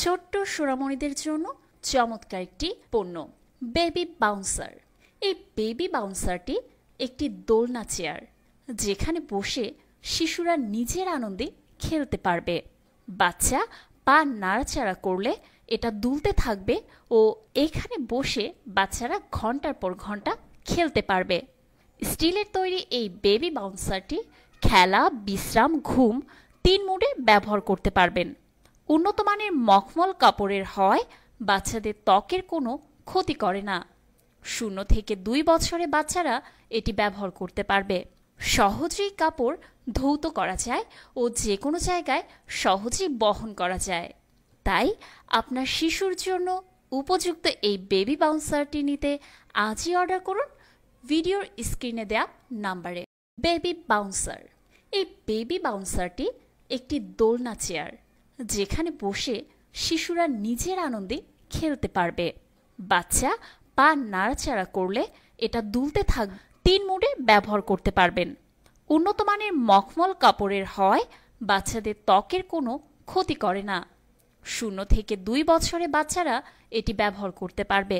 ছোট্ট সোনামণিদের জন্য চমৎকার একটি পণ্য বেবি বাউন্সার এই বেবি বাউন্সারটি একটি দোলনা চেয়ার যেখানে বসে শিশুরা নিজের আনন্দে খেলতে পারবে বাচ্চা পা নাড়াচাড়া করলে এটা দুলতে থাকবে ও এখানে বসে বাচ্চারা ঘন্টার পর ঘন্টা খেলতে পারবে স্টিলের তৈরি এই বেবি বাউন্সারটি খেলা বিশ্রাম ঘুম তিন মুডে ব্যবহার করতে পারবেন উন্নত মানের মখমল কাপড়ের হয় বাচ্চাদের ত্বকের কোনো ক্ষতি করে না শূন্য থেকে দুই বছরে বাচ্চারা এটি ব্যবহার করতে পারবে সহজেই কাপড় ধৌত করা যায় ও যে কোনো জায়গায় সহজেই বহন করা যায় তাই আপনার শিশুর জন্য উপযুক্ত এই বেবি বাউন্সারটি নিতে আজই অর্ডার করুন ভিডিওর স্ক্রিনে দেয়া নাম্বারে বেবি বাউন্সার এই বেবি বাউন্সারটি একটি দোলনা চেয়ার যেখানে বসে শিশুরা নিজের আনন্দে খেলতে পারবে বাচ্চা পা নাড়াচাড়া করলে এটা দুলতে থাক তিন মুডে ব্যবহার করতে পারবেন উন্নত মানের মখমল কাপড়ের হয় বাচ্চাদের ত্বকের কোনো ক্ষতি করে না শূন্য থেকে দুই বছরে বাচ্চারা এটি ব্যবহার করতে পারবে